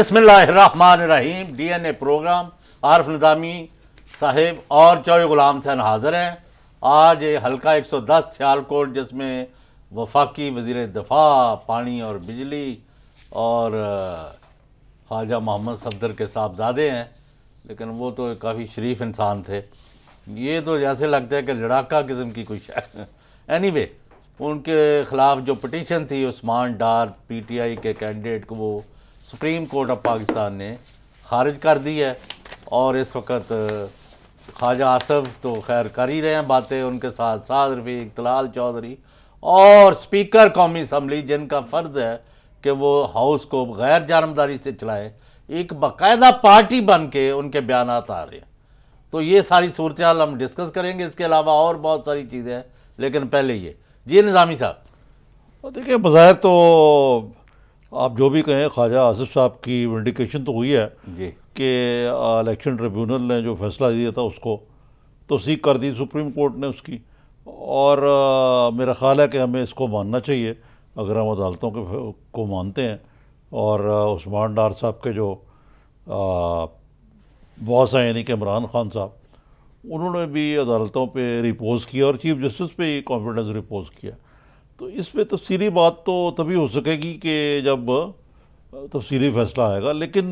बिसमीम D N A program Arif Nizami साहिब और चौय गुलाम सैन हाज़िर हैं आज हल्का एक सौ दस सियालकोट जिसमें वफाकी वजीर दफ़ा पानी और बिजली और ख्वाजा मोहम्मद सफदर के साहबजादे हैं लेकिन वो तो काफ़ी शरीफ इंसान थे ये तो जैसे लगता है कि लड़ाका किस्म की कोई शायद एनी anyway, उनके ख़िलाफ़ जो पटिशन थी Usman Dar P T I के कैंडिडेट को वो सुप्रीम कोर्ट ऑफ पाकिस्तान ने खारिज कर दी है और इस वक्त ख्वाजा आसफ तो खैर कर ही रहे हैं बातें उनके साथ साथ रफीक तलाल चौधरी और स्पीकर कौमी असम्बली जिनका फ़र्ज़ है कि वो हाउस को गैर जानबदारी से चलाए एक बाकायदा पार्टी बन के उनके बयान आ रहे हैं तो ये सारी सूरत हम डिस्कस करेंगे इसके अलावा और बहुत सारी चीज़ें हैं लेकिन पहले ये जी निज़ामी साहब देखिए बज़ाहिर तो आप जो भी कहें ख्वाजा आसिफ साहब की इंडिकेशन तो हुई है कि इलेक्शन ट्रिब्यूनल ने जो फैसला दिया था उसको तो सीख कर दी सुप्रीम कोर्ट ने उसकी और आ, मेरा ख्याल है कि हमें इसको मानना चाहिए अगर हम अदालतों के को मानते हैं और उस्मान डार साहब के जो बॉस हैं यानी कि इमरान खान साहब उन्होंने भी अदालतों पे रिपोज किया और चीफ जस्टिस पे ही कॉन्फिडेंस रिपोज किया तो इसमें तफसीली बात तो तभी हो सकेगी कि जब तफसीली फैसला आएगा लेकिन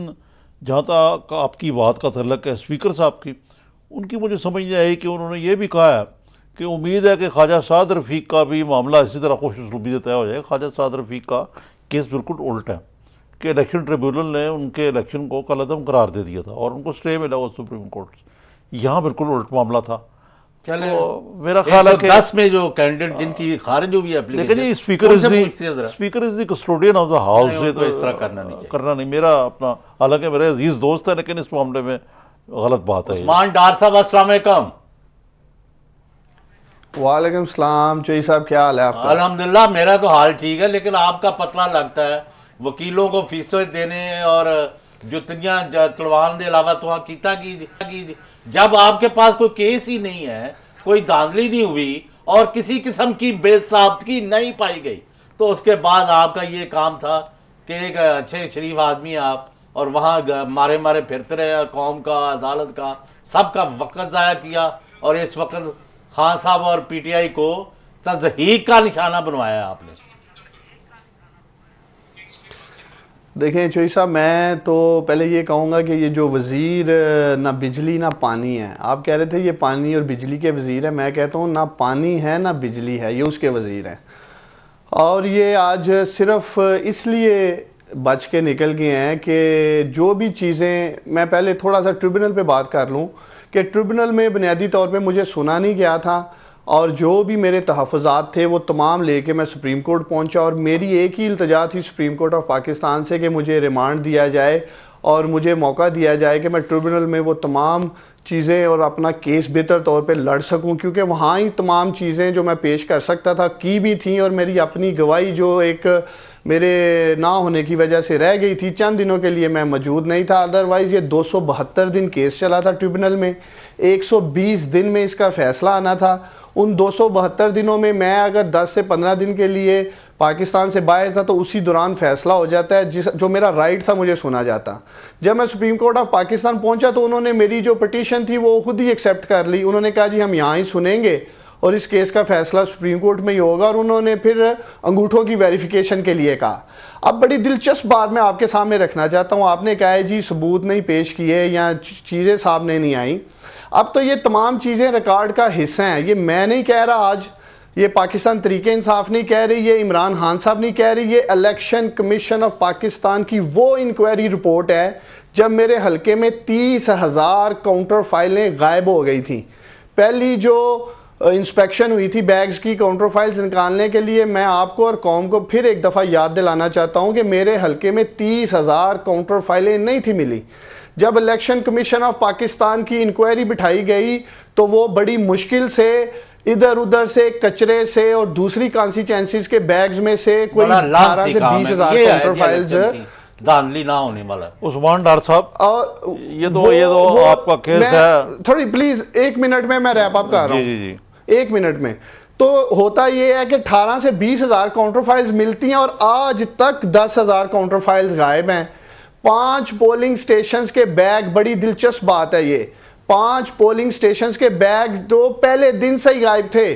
जहाँ तक आपकी बात का तलक है स्पीकर साहब की उनकी मुझे समझ नहीं आई कि उन्होंने ये भी कहा है कि उम्मीद है कि ख्वाजा साद रफ़ीक का भी मामला इसी तरह खुश से तय हो जाएगा ख्वाजा साद रफ़ीक का केस बिल्कुल उल्टा है कि इलेक्शन ट्रिब्यूनल ने उनके इलेक्शन को कलदम करार दे दिया था और उनको स्टे मिला हुआ सुप्रीम कोर्ट से यहाँ बिल्कुल उल्ट मामला था चले तो मेरा ख्याल है दस में जो कैंडिडेट जिनकी खारिज हुई देखिए speaker is the speaker is the custodian of the house तो इस तरह करना नहीं करना नहीं मेरा अपना हालांकि अजीज दोस्त है लेकिन इस मामले में गलत बात है उस्मान डार साहब वालेकुम सलाम साहब क्या हाल है आपका मेरा तो हाल ठीक है लेकिन आपका पतला लगता है वकीलों को फीसें देने और जुतियां तलवान के अलावा तुम किया जब आपके पास कोई केस ही नहीं है कोई धांधली नहीं हुई और किसी किस्म की बेसाबगी नहीं पाई गई तो उसके बाद आपका ये काम था कि एक अच्छे शरीफ आदमी आप और वहाँ मारे मारे फिरते रहे और कौम का अदालत का सब का वक़्त ज़ाया किया और इस वक्त खान साहब और पीटीआई को तजहीक का निशाना बनवाया आपने देखें चोई साहब मैं तो पहले ये कहूँगा कि ये जो वज़ीर ना बिजली ना पानी है आप कह रहे थे ये पानी और बिजली के वज़ीर है मैं कहता हूँ ना पानी है ना बिजली है ये उसके वज़ीर हैं और ये आज सिर्फ इसलिए बच के निकल गए हैं कि जो भी चीज़ें मैं पहले थोड़ा सा ट्रिब्यूनल पे बात कर लूँ कि ट्रिब्यूनल में बुनियादी तौर पे मुझे सुना नहीं गया था और जो भी मेरे तहफ़ात थे वो तमाम लेके मैं सुप्रीम कोर्ट पहुंचा और मेरी एक ही इल्तजा थी सुप्रीम कोर्ट ऑफ पाकिस्तान से कि मुझे रिमांड दिया जाए और मुझे मौका दिया जाए कि मैं ट्रिब्यूनल में वो तमाम चीज़ें और अपना केस बेहतर तौर पे लड़ सकूं क्योंकि वहाँ ही तमाम चीज़ें जो मैं पेश कर सकता था की भी थी और मेरी अपनी गवाही जो एक मेरे ना होने की वजह से रह गई थी चंद दिनों के लिए मैं मौजूद नहीं था अदरवाइज़ ये दो दिन केस चला था ट्रिब्यूनल में 120 दिन में इसका फ़ैसला आना था उन दो दिनों में मैं अगर दस से पंद्रह दिन के लिए पाकिस्तान से बाहर था तो उसी दौरान फैसला हो जाता है जिस जो मेरा राइट था मुझे सुना जाता जब मैं सुप्रीम कोर्ट ऑफ पाकिस्तान पहुंचा तो उन्होंने मेरी जो पटिशन थी वो खुद ही एक्सेप्ट कर ली उन्होंने कहा जी हम यहाँ ही सुनेंगे और इस केस का फैसला सुप्रीम कोर्ट में ही होगा और उन्होंने फिर अंगूठों की वेरिफिकेशन के लिए कहा अब बड़ी दिलचस्प बात मैं आपके सामने रखना चाहता हूँ आपने कहा है जी सबूत नहीं पेश किए या चीज़ें सामने नहीं आई अब तो ये तमाम चीज़ें रिकॉर्ड का हिस्सा हैं ये मैं नहीं कह रहा आज ये पाकिस्तान तरीके इंसाफ नहीं कह रही ये इमरान खान साहब नहीं कह रही ये इलेक्शन कमीशन ऑफ पाकिस्तान की वो इंक्वायरी रिपोर्ट है जब मेरे हलके में तीस हज़ार काउंटर फाइलें गायब हो गई थी पहली जो इंस्पेक्शन हुई थी बैग्स की काउंटर फाइल्स निकालने के लिए मैं आपको और कौम को फिर एक दफ़ा याद दिलाना चाहता हूँ कि मेरे हलके में तीस हज़ार काउंटर फाइलें नहीं थी मिली जब इलेक्शन कमीशन ऑफ पाकिस्तान की इंक्वायरी बिठाई गई तो वो बड़ी मुश्किल से इधर उधर से कचरे से और दूसरी कॉन्स्टिटेंसीज के बैग्स में से कोई अठारह से बीस हज़ार काउंटर फाइल्स ना होने वाला उस्मान साहब ये तो वो, ये तो आपका केस है थोड़ी प्लीज एक मिनट में मैं रैप अप कर रहा हूँ जी जी जी एक मिनट में तो होता यह है कि 18 से बीस हज़ार काउंटर फाइल्स मिलती हैं और आज तक दस हज़ार काउंटर फाइल्स गायब हैं पांच पोलिंग स्टेशन के बैग बड़ी दिलचस्प बात है ये पांच पोलिंग स्टेशन के बैग जो तो पहले दिन से ही गायब थे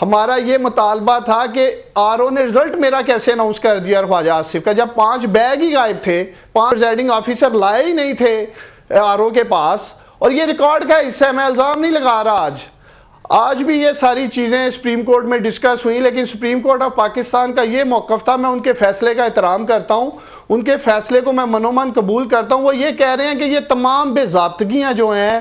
हमारा ये मुतालबा था कि आर ओ ने रिजल्ट मेरा कैसे अनाउंस कर दिया ख्वाजा आसिफ का जब पांच बैग ही गायब थे पांच प्रिजाइडिंग ऑफिसर लाए ही नहीं थे आर ओ के पास और ये रिकॉर्ड का हिस्सा है मैं इल्ज़ाम नहीं लगा रहा आज आज भी ये सारी चीज़ें सुप्रीम कोर्ट में डिस्कस हुई लेकिन सुप्रीम कोर्ट ऑफ पाकिस्तान का ये मौकफ था मैं उनके फैसले का एहतराम करता हूँ उनके फैसले को मैं मनोमन कबूल करता हूँ वो ये कह रहे हैं कि ये तमाम बेजाबतगियाँ जो हैं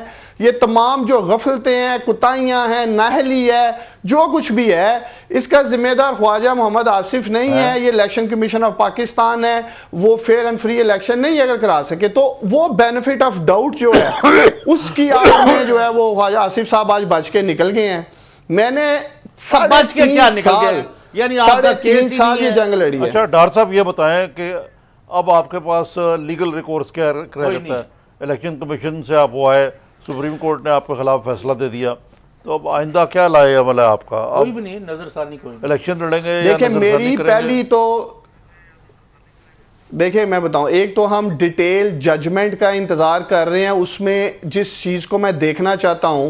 ये तमाम जो गफलतें हैं कुताइयाँ हैं नाहली है जो कुछ भी है इसका जिम्मेदार ख्वाजा मोहम्मद आसिफ नहीं है, हाँ। है। ये इलेक्शन कमीशन ऑफ पाकिस्तान है वो फेयर एंड फ्री इलेक्शन नहीं अगर करा सके तो वो बेनिफिट ऑफ डाउट जो है उसकी आड़ में जो है वो ख्वाजा आसिफ साहब आज बच के निकल गए हैं मैंने बच के क्या निकल गए यानी आपका ये जंग लड़ी है अच्छा डॉक्टर साहब ये बताएं कि अब आपके पास लीगल रिकॉर्ड्स क्या रह है इलेक्शन कमीशन से आप वो आए सुप्रीम कोर्ट ने आपके खिलाफ फैसला दे दिया तो अब आइंदा क्या लाए अमल है मतलब आपका कोई भी नहीं नजरसानी कोई इलेक्शन लड़ेंगे देखिए मेरी पहली तो देखिए मैं बताऊं एक तो हम डिटेल जजमेंट का इंतज़ार कर रहे हैं उसमें जिस चीज़ को मैं देखना चाहता हूं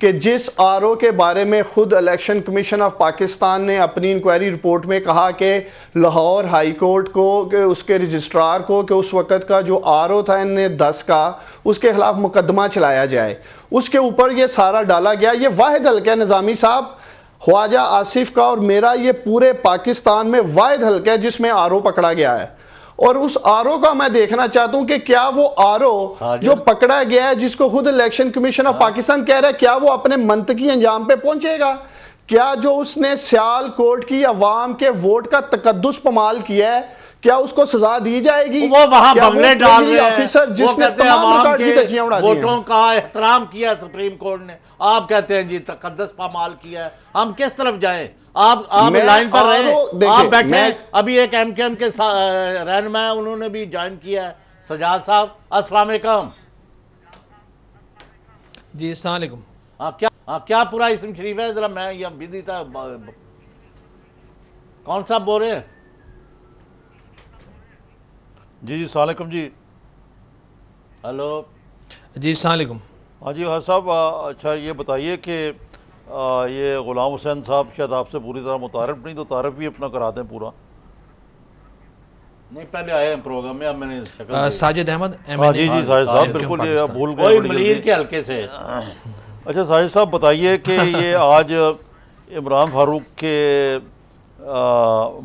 कि जिस आर के बारे में खुद इलेक्शन कमीशन ऑफ पाकिस्तान ने अपनी इंक्वायरी रिपोर्ट में कहा कि लाहौर हाई कोर्ट को के उसके रजिस्ट्रार को कि उस वक़्त का जो आर था इन दस का उसके ख़िलाफ़ मुकदमा चलाया जाए उसके ऊपर ये सारा डाला गया ये वाहिद हल्का निज़ामी साहब ख्वाजा आसिफ का और मेरा ये पूरे पाकिस्तान में वाद हल्का है जिसमें आर पकड़ा गया है और उस आर का मैं देखना चाहता हूं कि क्या वो आर हाँ जो पकड़ा गया है जिसको खुद इलेक्शन कमीशन ऑफ हाँ। पाकिस्तान कह रहा है क्या वो अपने मंतकी अंजाम पे पहुंचेगा क्या जो उसने सियाल कोर्ट की अवाम के वोट का तकदस पमाल किया है क्या उसको सजा दी जाएगी वो वहां बंगले डाल रहे ऑफिसर जिसने तमाम की उड़ा वोटों का एहतराम किया सुप्रीम कोर्ट ने आप कहते हैं जी तकदस पमाल किया है हम किस तरफ जाए आप आप लाइन पर रहे आप बैठे अभी एक एम के एम के रहन है उन्होंने भी ज्वाइन किया है सजाद साहब असलम जी अलैक्म हाँ, क्या आ, हाँ, क्या पूरा इसम शरीफ है जरा मैं या बिजी था कौन साहब बोल रहे हैं जी जी सलाकुम जी हेलो जी सलाकुम हाँ जी हाँ साहब अच्छा ये बताइए कि ये ग़ुलाम हुसैन साहब शायद आपसे पूरी तरह मुतारफ नहीं तो तारफ भी अपना करा दें पूरा नहीं पहले आए हैं प्रोग्राम में अब मैंने साजिद अहमद हाँ जी जी हाँ, साजिद साहब बिल्कुल ये भूल गए मलिर के हल्के से अच्छा साजिद साहब बताइए कि ये आज इमरान फारूक के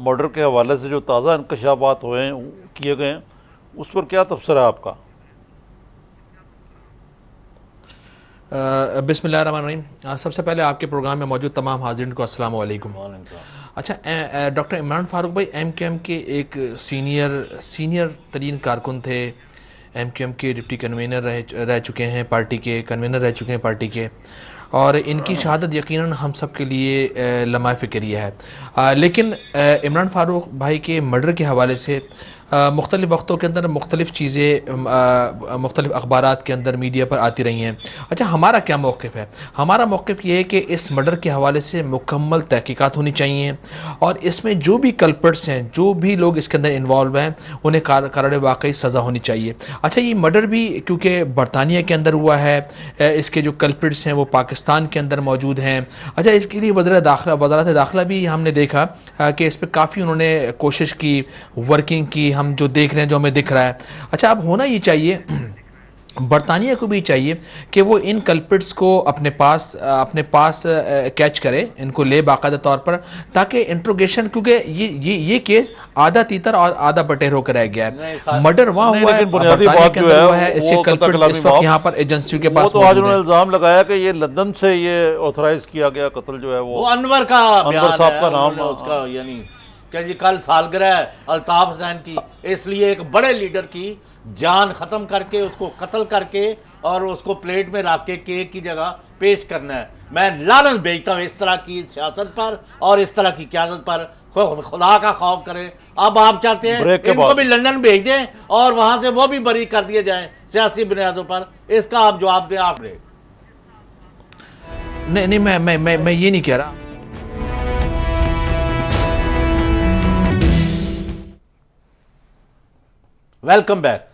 मर्डर के हवाले से जो ताज़ा इंकशाफात हुए किए गए हैं उस पर क्या तबसर है आपका बिसमिल सबसे पहले आपके प्रोग्राम में मौजूद तमाम हाजिर को असल अच्छा डॉक्टर इमरान फारूक भाई एम के एम के एक सीनियर सीनियर तरीन कारकुन थे एम क्यू एम के डिप्टी कन्वीनर रह रह चुके हैं पार्टी के कन्वीनर रह चुके हैं पार्टी के और इनकी शहादत यकीनन हम सब के लिए लम्हा फ़िक्रिया है आ, लेकिन इमरान फारूक भाई के मर्डर के हवाले से मुख्तलि वक्तों के अंदर मुख्तलिफ़ चीज़ें मुख्तलिफ़ अखबार के अंदर मीडिया पर आती रही हैं अच्छा हमारा क्या मौक़ है हमारा मौक़ ये है कि इस मर्डर के हवाले से मुकम्मल तहकीकत होनी चाहिए और इसमें जो भी कल्पर्ट्स हैं जो भी लोग इसके अंदर इन्वॉल्व हैं उन्हें कारण वाकई सज़ा होनी चाहिए अच्छा ये मर्डर भी क्योंकि बरतानिया के अंदर हुआ है इसके जो कल्पर्ट्स हैं वो पाकिस्तान के अंदर मौजूद हैं अच्छा इसके लिए वजर दाखिला वजारत दाखिला भी हमने देखा कि इस पर काफ़ी उन्होंने कोशिश की वर्किंग की हम जो देख रहे हैं जो हमें दिख रहा है अच्छा अब होना ये चाहिए बरतानिया को भी चाहिए कि वो इन कल्पिट्स को अपने पास अपने पास कैच करे इनको ले बाकायदा तौर पर ताकि इंट्रोगेशन क्योंकि ये ये ये केस आधा तीतर और आधा बटेर होकर रह गया है मर्डर वहाँ हुआ है बरतानिया के अंदर हुआ है इसके कल्पिट्स तो इस वक्त यहाँ पर एजेंसी के पास तो आज उन्होंने इल्ज़ाम लगाया कि ये लंदन से ये ऑथोराइज किया गया कत्ल जो है वो अनवर का अनवर साहब का नाम उसका यानी क्या जी कल सालगिरह अल्ताफ हुसैन की इसलिए एक बड़े लीडर की जान ख़त्म करके उसको कत्ल करके और उसको प्लेट में रख के केक की जगह पेश करना है मैं लालच भेजता हूँ इस तरह की सियासत पर और इस तरह की क्यादत पर खुदा का खौफ करें अब आप चाहते हैं इनको भी लंदन भेज दें और वहां से वो भी बरी कर दिए जाए सियासी बुनियादों पर इसका आप जवाब दें आप नहीं नहीं मैं मैं मैं मैं ये नहीं कह रहा welcome back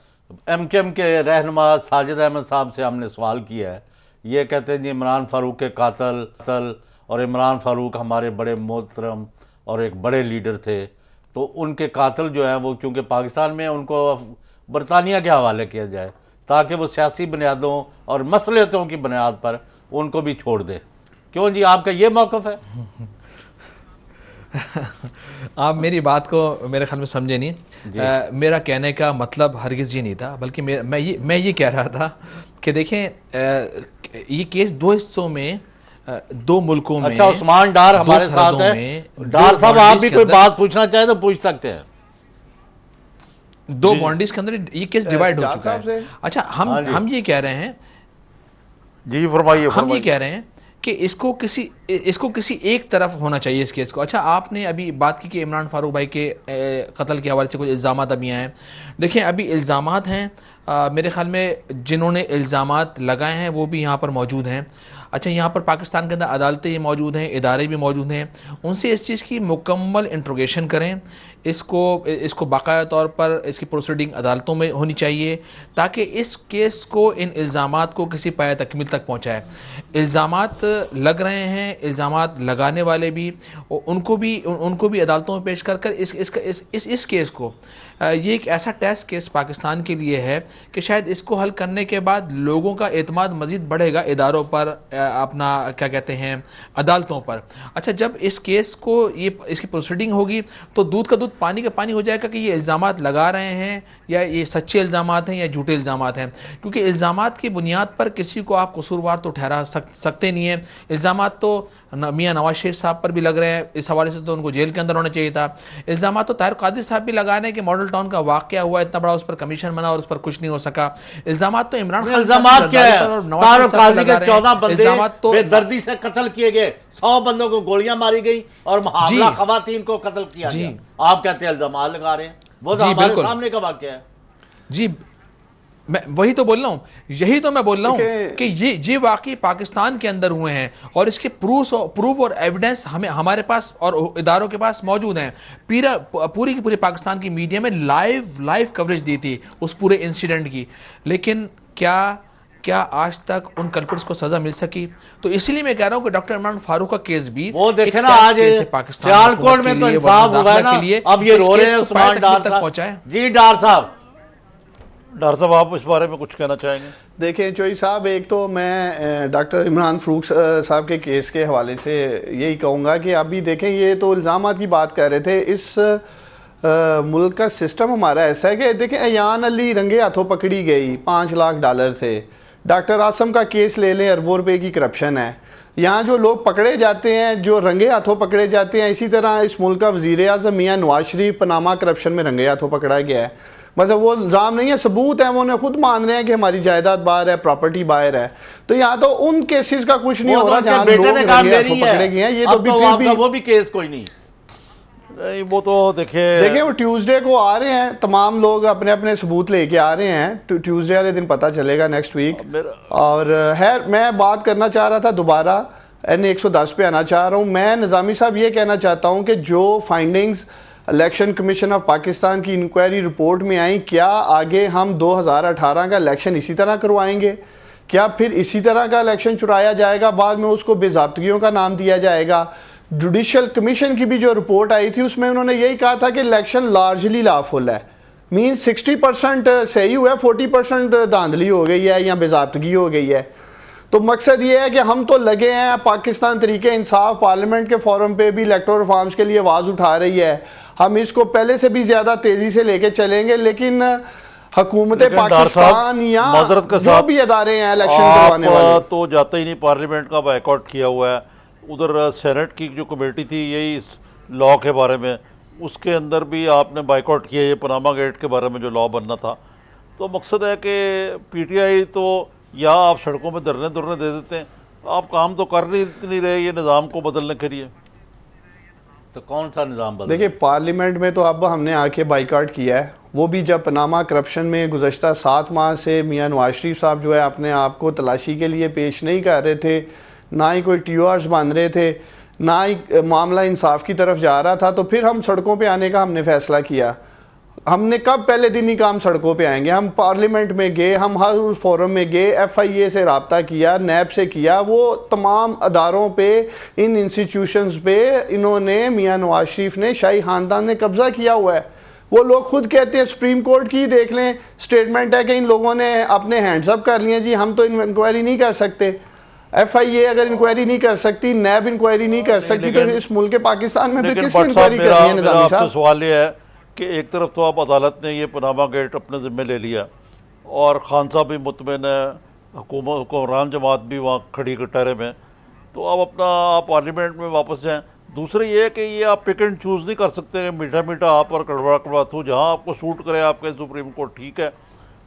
M K M K रहनमा साजिद अहमद साहब से हमने सवाल किया है ये कहते हैं जी इमरान फारूक के कातल कतल और इमरान फारूक हमारे बड़े मोहतरम और एक बड़े लीडर थे तो उनके कातल जो हैं वो चूँकि पाकिस्तान में उनको बरतानिया के हवाले किया जाए ताकि वो सियासी बुनियादों और मसलतों की बुनियाद पर उनको भी छोड़ दें क्यों जी आपका ये मौक़ है आप मेरी बात को मेरे ख्याल में समझे नहीं आ, मेरा कहने का मतलब हरगिज़ ये नहीं था बल्कि मैं ये मैं ये कह रहा था कि देखें आ, ये केस दो हिस्सों में दो मुल्कों अच्छा, में अच्छा उस्मान डार हमारे साथ है डार साहब आप भी कोई बात पूछना चाहे तो पूछ सकते हैं दो बाउंड्रीज के अंदर ये केस डिवाइड हो चुका है अच्छा हम हाँ हम ये कह रहे हैं जी फरमाइए हम ये कह रहे हैं कि इसको किसी इसको किसी एक तरफ होना चाहिए इस केस को अच्छा आपने अभी बात की कि इमरान फारूक भाई के कत्ल के हवाले से कुछ इल्ज़ाम अभी आए हैं देखें अभी इल्ज़ाम हैं मेरे ख्याल में जिन्होंने इल्ज़ाम लगाए हैं वो भी यहाँ पर मौजूद हैं अच्छा यहाँ पर पाकिस्तान के अंदर अदालतें मौजूद हैं इदारे भी मौजूद हैं उनसे इस चीज़ की मुकम्मल इंट्रोगेशन करें इसको इसको बाकाया तौर पर इसकी प्रोसीडिंग अदालतों में होनी चाहिए ताकि इस केस को इन इल्ज़ाम को किसी पाए तकमील तक पहुँचाए इल्ज़ाम लग रहे हैं इल्ज़ाम लगाने वाले भी उनको भी उन, उनको भी अदालतों में पेश कर कर इस इस, इस, इस केस को ये एक ऐसा टेस्ट केस पाकिस्तान के लिए है कि शायद इसको हल करने के बाद लोगों का अतमाद मज़ीद बढ़ेगा इदारों पर अपना क्या कहते हैं अदालतों पर अच्छा जब इस केस को ये इसकी प्रोसीडिंग होगी तो दूध का दूध खुद तो पानी का पानी हो जाएगा कि ये इल्ज़ाम लगा रहे हैं या ये सच्चे इल्ज़ाम हैं या झूठे इल्ज़ाम हैं क्योंकि इल्ज़ाम की बुनियाद पर किसी को आप कसूरवार तो ठहरा सक, सकते नहीं हैं इल्ज़ाम तो मियाँ नवाज शरीफ साहब पर भी लग रहे हैं इस हवाले से तो उनको जेल के अंदर होना चाहिए था इल्ज़ाम तो ताहिर कादिर साहब भी लगा रहे हैं कि मॉडल टाउन का वाक्य हुआ इतना बड़ा उस पर कमीशन बना और उस पर कुछ नहीं हो सका इल्ज़ाम तो इमरान खान इल्ज़ाम तो दर्दी से कत्ल किए गए सौ बंदों को गोलियां मारी गई और खातन को कत्ल किया आप कहते हैं इल्ज़ाम लगा रहे हैं वो तो हमारे सामने का वाक्य है जी मैं वही तो बोल रहा हूँ यही तो मैं बोल रहा हूँ कि ये ये वाकई पाकिस्तान के अंदर हुए हैं और इसके प्रूफ और प्रूफ और एविडेंस हमें हमारे पास और इदारों के पास मौजूद हैं पीरा पूरी की पूरी पाकिस्तान की मीडिया में लाइव लाइव कवरेज दी थी उस पूरे इंसिडेंट की लेकिन क्या क्या आज तक उन कल्पिट्स को सजा मिल सकी तो इसलिए मैं कह रहा हूँ कि डॉक्टर इमरान फारूक का केस भी वो देखे ना आज पाकिस्तान में तो इंसाफ होगा ना अब ये तो रो रहे हैं पहुंचाए जी डार साहब डॉक्टर साहब आप इस बारे में कुछ कहना चाहेंगे देखिए चोई साहब एक तो मैं डॉक्टर इमरान फरूक साहब के केस के हवाले से यही कहूँगा कि अभी देखें ये तो इल्ज़ाम की बात कर रहे थे इस आ, मुल्क का सिस्टम हमारा ऐसा है कि देखें अयान अली रंगे हाथों पकड़ी गई पाँच लाख डॉलर थे डॉक्टर आसम का केस ले लें अरबों रुपये की करप्शन है यहाँ जो लोग पकड़े जाते हैं जो रंगे हाथों पकड़े जाते हैं इसी तरह इस मुल्क का वजीर अजम मियाँ नवाज शरीफ पनामा करप्शन में रंगे हाथों पकड़ा गया है मतलब वो इल्ज़ाम नहीं है सबूत है वो उन्होंने खुद मान रहे हैं कि हमारी जायदाद बाहर है प्रॉपर्टी बाहर है तो यहाँ तो उन केसेस का कुछ नहीं हो रहा तो जहाँ पकड़े गए ये तो, तो भी वो भी केस कोई नहीं वो तो देखे देखिए वो ट्यूसडे को आ रहे हैं तमाम लोग अपने अपने सबूत लेके आ रहे हैं ट्यूसडे वाले दिन पता चलेगा नेक्स्ट वीक और है मैं बात करना चाह रहा था दोबारा एन एक सौ दस पे आना चाह रहा हूँ मैं निज़ामी साहब ये कहना चाहता हूँ कि जो findings election commission of Pakistan की इंक्वायरी रिपोर्ट में आई क्या आगे हम 2018 का इलेक्शन इसी तरह करवाएंगे क्या फिर इसी तरह का इलेक्शन चुराया जाएगा बाद में उसको बेजाबतगियों का नाम दिया जाएगा जुडिशल कमीशन की भी जो रिपोर्ट आई थी उसमें उन्होंने यही कहा था कि इलेक्शन लार्जली लाफुल है मीन 60 परसेंट सही हुआ है फोर्टी परसेंट धांधली हो गई है या बेजाबतगी हो गई है तो मकसद ये है कि हम तो लगे हैं पाकिस्तान तरीके इंसाफ पार्लियामेंट के फोरम पे भी इलेक्ट्रो रिफॉर्म्स के लिए आवाज़ उठा रही है हम इसको पहले से भी ज्यादा तेजी से लेके चलेंगे लेकिन हकूमत पाकिस्तान या जो भी अदारे हैं इलेक्शन करवाने वाले तो जाते ही नहीं पार्लियामेंट का बैकआउट किया हुआ है उधर सेनेट की जो कमेटी थी यही लॉ के बारे में उसके अंदर भी आपने बाइकआउट किया ये पनामा गेट के बारे में जो लॉ बनना था तो मकसद है कि पीटीआई तो या आप सड़कों में धरने धरने दे देते हैं आप काम तो कर नहीं रहे ये निज़ाम को बदलने के लिए तो कौन सा निज़ाम बदल देखिए पार्लियामेंट में तो अब हमने आके बाइकाट किया है वो भी जब पनामा करप्शन में गुजशत सात माह से मियाँ नवाज शरीफ साहब जो है अपने आप को तलाशी के लिए पेश नहीं कर रहे थे ना ही कोई टी बांध रहे थे ना ही मामला इंसाफ की तरफ जा रहा था तो फिर हम सड़कों पर आने का हमने फैसला किया हमने कब पहले दिन ही काम सड़कों पे आएंगे हम पार्लियामेंट में गए हम हर फोरम में गए एफआईए से रबता किया नैब से किया वो तमाम अदारों पे इन इंस्टीट्यूशंस पे इन्होंने मियाँ नवाज शरीफ ने शाही खानदान ने कब्ज़ा किया हुआ है वो लोग खुद कहते हैं सुप्रीम कोर्ट की देख लें स्टेटमेंट है कि इन लोगों ने अपने हैंड्सअप कर लिए जी हम तो इंक्वायरी नहीं कर सकते एफ आई ए अगर इंक्वायरी नहीं कर सकती नैब इंक्वायरी नहीं कर सकती तो इस मुल्क पाकिस्तान में फिर इंक्वायरी है सवाल ये है कि एक तरफ तो आप अदालत ने ये पनामा गेट अपने ज़िम्मे ले लिया और खान साहब भी मुतमिन है हुकुमरान जमात भी वहाँ खड़ी कटहरे में तो आप अपना आप पार्लियामेंट में वापस जाएँ दूसरे ये है कि ये आप पिक एंड चूज़ नहीं कर सकते मीठा मीठा आप और कड़वा कड़वा थू जहाँ आपको सूट आप आपके सुप्रीम कोर्ट ठीक है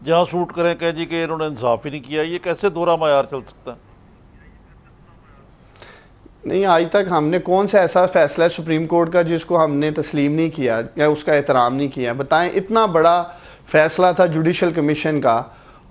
जहाँ सूट करें कहें जी कि इन्होंने इंसाफ ही नहीं किया ये कैसे दोहरा मैार चल सकता है नहीं आज तक हमने कौन सा ऐसा फैसला है सुप्रीम कोर्ट का जिसको हमने तस्लीम नहीं किया या उसका एहतराम नहीं किया बताएं इतना बड़ा फैसला था जुडिशल कमीशन का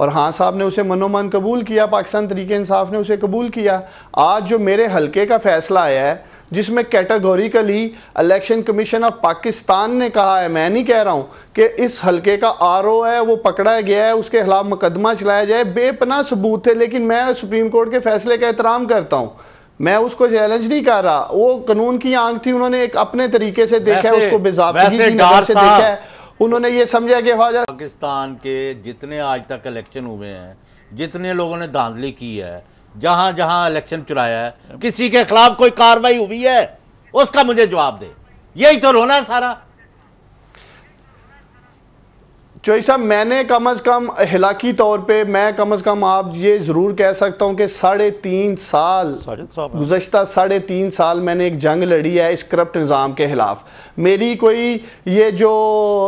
और हाँ साहब ने उसे मनोमन कबूल किया पाकिस्तान तरीके इंसाफ ने उसे कबूल किया आज जो मेरे हलके का फैसला आया है जिसमें categorically election commission of Pakistan ने कहा है मैं नहीं कह रहा हूँ कि इस हलके का आर ओ है वो पकड़ा गया है उसके खिलाफ मुकदमा चलाया जाए बेपना सबूत थे लेकिन मैं सुप्रीम कोर्ट के फैसले का एहतराम करता हूँ मैं उसको चैलेंज नहीं कर रहा वो कानून की आंख थी उन्होंने एक अपने तरीके से देखा है उसको से देखा है उन्होंने ये समझा कि ख्वाजा पाकिस्तान के जितने आज तक इलेक्शन हुए हैं जितने लोगों ने धांधली की है जहां जहां इलेक्शन चुराया है किसी के खिलाफ कोई कार्रवाई हुई है उसका मुझे जवाब दे यही तो रोना है सारा चोई साहब मैंने कम अज़ कम हिलाकी तौर पे मैं कम अज़ कम आप ये ज़रूर कह सकता हूँ कि साढ़े तीन साल गुजशत साढ़े तीन साल मैंने एक जंग लड़ी है इस करप्ट निज़ाम के ख़िलाफ़ मेरी कोई ये जो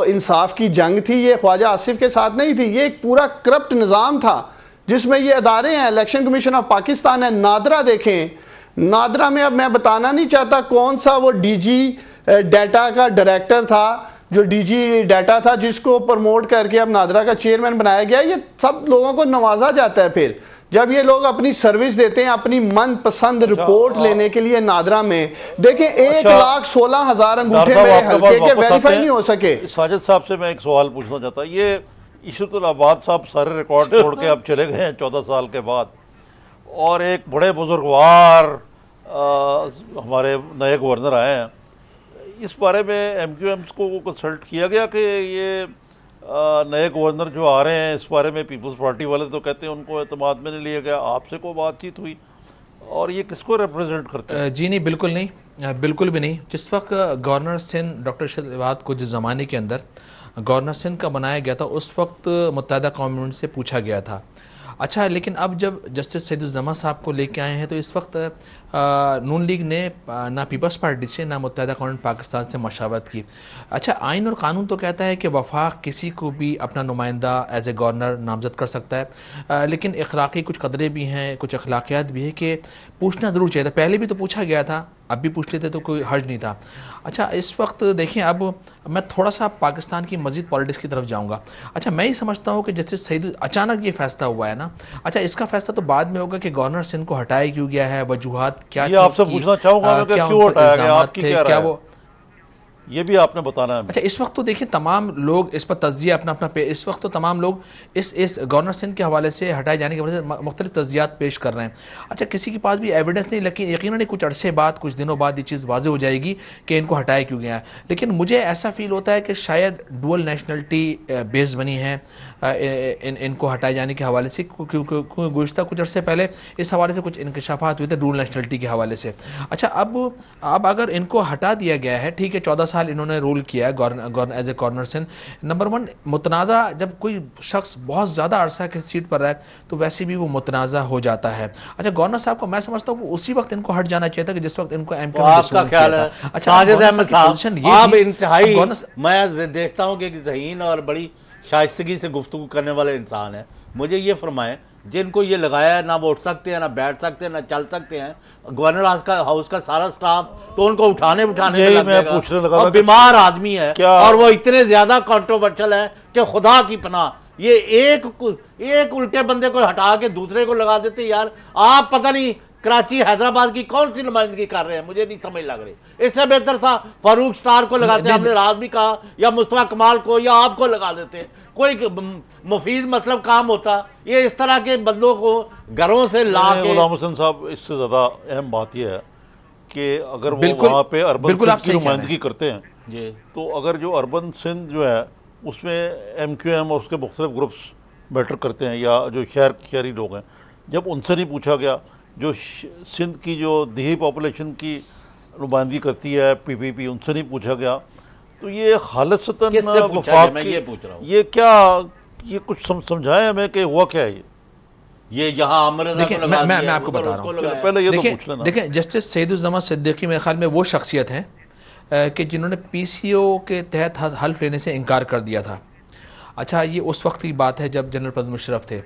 इंसाफ की जंग थी ये ख्वाजा आसिफ के साथ नहीं थी ये एक पूरा करप्ट निज़ाम था जिसमें ये अदारे हैं इलेक्शन कमीशन ऑफ पाकिस्तान है नादरा देखें नादरा में अब मैं बताना नहीं चाहता कौन सा वो डी जी डाटा का डायरेक्टर था जो डीजी डाटा था जिसको प्रमोट करके अब नादरा का चेयरमैन बनाया गया ये सब लोगों को नवाजा जाता है फिर जब ये लोग अपनी सर्विस देते हैं अपनी मनपसंद अच्छा, रिपोर्ट हाँ। लेने के लिए नादरा में देखें एक अच्छा। लाख सोलह हजार अंगूठे में हल्के के वेरीफाई नहीं हो सके साजिद साहब से मैं एक सवाल पूछना चाहता ये इशतुल आबाद साहब सारे रिकॉर्ड छोड़ के अब चले गए हैं चौदह साल के बाद और एक बड़े बुजुर्गवार हमारे नए गवर्नर आए हैं इस बारे में एम क्यू एम्स को कंसल्ट किया गया कि ये नए गवर्नर जो आ रहे हैं इस बारे में पीपल्स पार्टी वाले तो कहते हैं उनको अतमाद में नहीं लिया गया आपसे कोई बातचीत हुई और ये किसको रिप्रेजेंट करते हैं जी नहीं बिल्कुल नहीं बिल्कुल भी नहीं जिस वक्त गवर्नर सिंह डॉक्टर शहबाद को जिस ज़माने के अंदर गवर्नर सिंध का बनाया गया था उस वक्त मुतहदा कॉमेंट से पूछा गया था अच्छा लेकिन अब जब जस्टिस सैदुलजमा साहब को लेके आए हैं तो इस वक्त नून लीग ने ना पीपल्स पार्टी से ना मुतहदा कौन पाकिस्तान से मशावरत की अच्छा आइन और कानून तो कहता है कि वफाक किसी को भी अपना नुमाइंदा एज ए गवर्नर नामजद कर सकता है आ, लेकिन अखलाकी कुछ कदरे भी हैं कुछ अखलाकियात भी है कि पूछना ज़रूर चाहिए था पहले भी तो पूछा गया था अब भी पूछ लेते तो कोई हर्ज नहीं था अच्छा इस वक्त देखें अब मैं थोड़ा सा पाकिस्तान की मजीद पॉलिटिक्स की तरफ जाऊँगा अच्छा मैं ही समझता हूँ कि जस्टिस सईद अचानक ये फैसला हुआ है ना अच्छा इसका फैसला तो बाद में होगा कि गवर्नर सिंध को हटाया क्यों गया है वजूहत क्या ये आपसे पूछना चाहूँगा क्या क्यों उठाया गया आपकी क्या, क्या वो ये भी आपने बताना है अच्छा इस वक्त तो देखिए तमाम लोग इस पर तजिया अपना अपना पे इस वक्त तो तमाम लोग इस इस गवर्नर सिंध के हवाले से हटाए जाने की वजह से मुख्तलिफ तजियात पेश कर रहे हैं अच्छा किसी के पास भी एविडेंस नहीं लेकिन यकीन नहीं कुछ अरसे बाद कुछ दिनों बाद ये चीज़ वाजे हो जाएगी कि इनको हटाया क्यों गया है लेकिन मुझे ऐसा फील होता है कि शायद डुअल नेशनलिटी बेस बनी है इन इनको हटाए जाने के हवाले से क्योंकि गुज्त कुछ अर्से पहले इस हवाले से कुछ इंकशाफात हुए थे रूल नेशनलिटी के हवाले से अच्छा अब अब अगर इनको हटा दिया गया है ठीक है चौदह साल इन्होंने रूल किया है as a corner Singh number one मुतनाज़ा जब कोई शख्स बहुत ज़्यादा अरसा किसी सीट पर रहा है तो वैसे भी वो मुतनाज़ा हो जाता है अच्छा गवर्नर साहब को मैं समझता हूँ उसी वक्त इनको हट जाना चाहिए था कि जिस वक्त इनको एम तो के अच्छा मैं देखता हूँ कि जहीन और बड़ी शाइगी से गुफ्तु करने वाले इंसान हैं मुझे ये फरमाएं जिनको ये लगाया है ना वो उठ सकते हैं ना बैठ सकते हैं ना चल सकते हैं गवर्नर हाउस का हाउस का सारा स्टाफ तो उनको उठाने उठाने मैं लगा बीमार आदमी है क्या? और वो इतने ज्यादा कॉन्ट्रोवर्शल है कि खुदा की पना ये एक एक उल्टे बंदे को हटा के दूसरे को लगा देते यार आप पता नहीं कराची हैदराबाद की कौन सी नुमाइंदगी कर रहे हैं मुझे नहीं समझ लग रही इससे बेहतर था फारूक स्टार को लगाते हमने राज भी कहा या मुस्तफ़ा कमाल को या आपको लगा देते कोई मुफीद मतलब काम होता ये इस तरह के बंदों को घरों से ला गुलाम हुसैन साहब इससे ज़्यादा अहम बात यह है कि अगर वो वहाँ पे अर्बन की नुमाइंदगी करते हैं तो अगर जो अर्बन सिंध जो है उसमें एम क्यू एम और उसके मुख्तलिफ ग्रुप्स बैटर करते हैं या जो शहर शहरी लोग हैं जब उनसे नहीं पूछा गया जो सिंध की जो दही पॉपुलेशन की नुमाइंदगी करती है पी पी पी उनसे नहीं पूछा गया तो ये हालतन मैं ये पूछ रहा हूँ ये क्या ये कुछ सम, समझाएं हमें कि हुआ क्या है ये ये यहाँ अमर देखिए मैं, मैं, मैं आपको बता रहा हूँ पहले ये देखें, तो देखें जस्टिस सैदुलजमा सिद्दीकी मेरे ख्याल में वो शख्सियत हैं कि जिन्होंने पीसीओ के तहत हल्फ लेने से इनकार कर दिया था अच्छा ये उस वक्त की बात है जब जनरल पद मुशरफ थे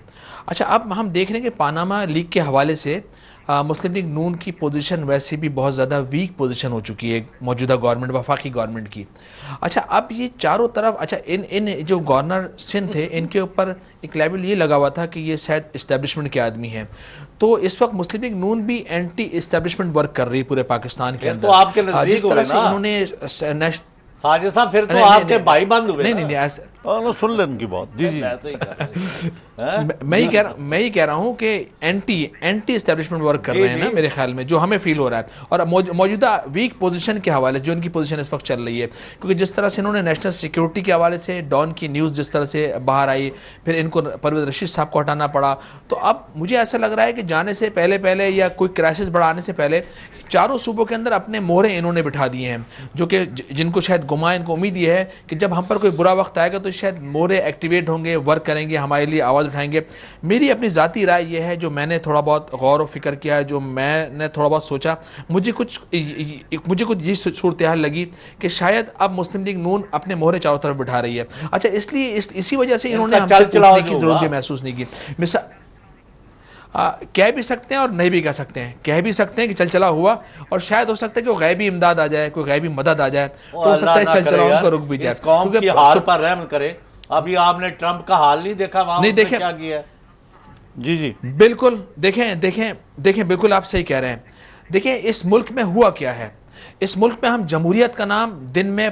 अच्छा अब हम देख रहे हैं कि पानामा लीग के हवाले से आ, मुस्लिम लीग नून की पोजीशन वैसे भी बहुत ज़्यादा वीक पोजीशन हो चुकी है मौजूदा गवर्नमेंट वफाकी गवर्नमेंट की अच्छा अब ये चारों तरफ अच्छा इन इन जो गवर्नर सिंध थे हम्म। इनके ऊपर एक लेवल ये लगा हुआ था कि ये सेट इस्टेब्लिशमेंट के आदमी हैं तो इस वक्त मुस्लिम लीग नून भी एंटी इस्टेब्लिशमेंट वर्क कर रही है पूरे पाकिस्तान के तो अंदर तो जिस तरह से इन्होंने साजिशा फिर तो आपके भाई बंद हुए नहीं नहीं ऐसा हाँ सुन ले उनकी बात जी जी हाँ? मैं ही कह रहा मैं ही कह रहा हूँ कि एंटी एंटी इस्टेब्लिशमेंट वर्क कर रहे हैं ना मेरे ख्याल में जो हमें फील हो रहा है और मौजूदा वीक पोजीशन के हवाले से जो इनकी पोजीशन इस वक्त चल रही है क्योंकि जिस तरह से इन्होंने नेशनल सिक्योरिटी के हवाले से डॉन की न्यूज़ जिस तरह से बाहर आई फिर इनको परवेज रशीद साहब को हटाना पड़ा तो अब मुझे ऐसा लग रहा है कि जाने से पहले पहले या कोई क्राइसिस बढ़ाने से पहले चारों सूबों के अंदर अपने मोहरे इन्होंने बिठा दिए हैं जो कि जिनको शायद गुमा इनको उम्मीद ये है कि जब हम पर कोई बुरा वक्त आएगा तो शायद मोरे एक्टिवेट होंगे वर्क करेंगे हमारे लिए आवाज़ उठाएंगे मेरी अपनी ज़ाती राय यह है जो मैंने थोड़ा बहुत गौर व फिक्र किया जो मैंने थोड़ा बहुत सोचा मुझे कुछ मुझे कुछ ये सूरत हाल लगी कि शायद अब मुस्लिम लीग नून अपने मोहरे चारों तरफ बिठा रही है अच्छा इसलिए इस, इसी वजह से इन्होंने की जरूरत भी महसूस नहीं की मिसा आ, कह भी सकते हैं और नहीं भी कह सकते हैं कह भी सकते हैं कि चल चला हुआ और शायद हो सकता है कि गैबी इमदाद आ जाए कोई गैबी मदद आ जाए तो हो सकता है चल चला उनका रुक भी जाए क्योंकि हाल पर रहम करे अभी आपने ट्रंप का हाल नहीं देखा वहां नहीं देखे क्या किया जी जी बिल्कुल देखें देखें देखें बिल्कुल आप सही कह रहे हैं देखें इस मुल्क में हुआ क्या है इस मुल्क में हम जमहूरियत का नाम दिन में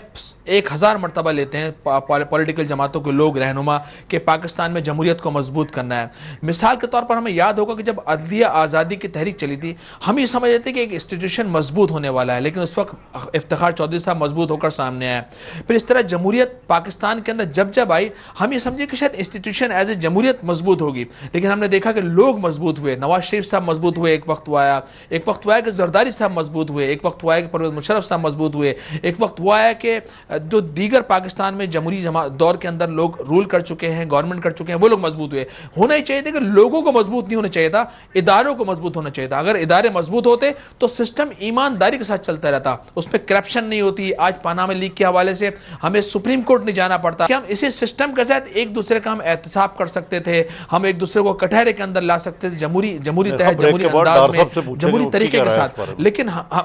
एक हज़ार मरतबा लेते हैं पॉलिटिकल जमातों के लोग रहनुमा कि पाकिस्तान में जमहूरीत को मजबूत करना है मिसाल के तौर पर हमें याद होगा कि जब अदलिया आज़ादी की तहरीक चली थी हम ये समझ लेते कि एक इंस्टीट्यूशन मजबूत होने वाला है लेकिन उस वक्त इफ्तार चौधरी साहब मजबूत होकर सामने आए फिर इस तरह जमहूरियत पाकिस्तान के अंदर जब जब आई हम ये समझे कि शायद इंस्टीट्यूशन एज ए जमहूरीत मजबूत होगी लेकिन हमने देखा कि लोग मजबूत हुए नवाज शरीफ साहब मजबूत हुए एक वक्त हुआ एक वक्त हुआ कि जरदारी साहब मजबूत हुए एक वक्त हुआ परवेज मुशरफ साहब मजबूत हुए एक वक्त वो आया कि जो दीगर पाकिस्तान में जमहूरी जमा दौर के अंदर लोग रूल कर चुके हैं गवर्नमेंट कर चुके हैं वो लोग मजबूत हुए होना ही चाहिए थे कि लोगों को मजबूत नहीं होना चाहिए था इदारों को मजबूत होना चाहिए था अगर इदारे मजबूत होते तो सिस्टम ईमानदारी के साथ चलता रहता उसमें करप्शन नहीं होती आज पानामा लीग के हवाले से हमें सुप्रीम कोर्ट नहीं जाना पड़ता कि हम इसी सिस्टम के साथ एक दूसरे का हम एहतसाब कर सकते थे हम एक दूसरे को कटहरे के अंदर ला सकते थे जमहूरी जमहूरी तहत जमहूरी अंदाज में जमहूरी तरीके के साथ लेकिन हाँ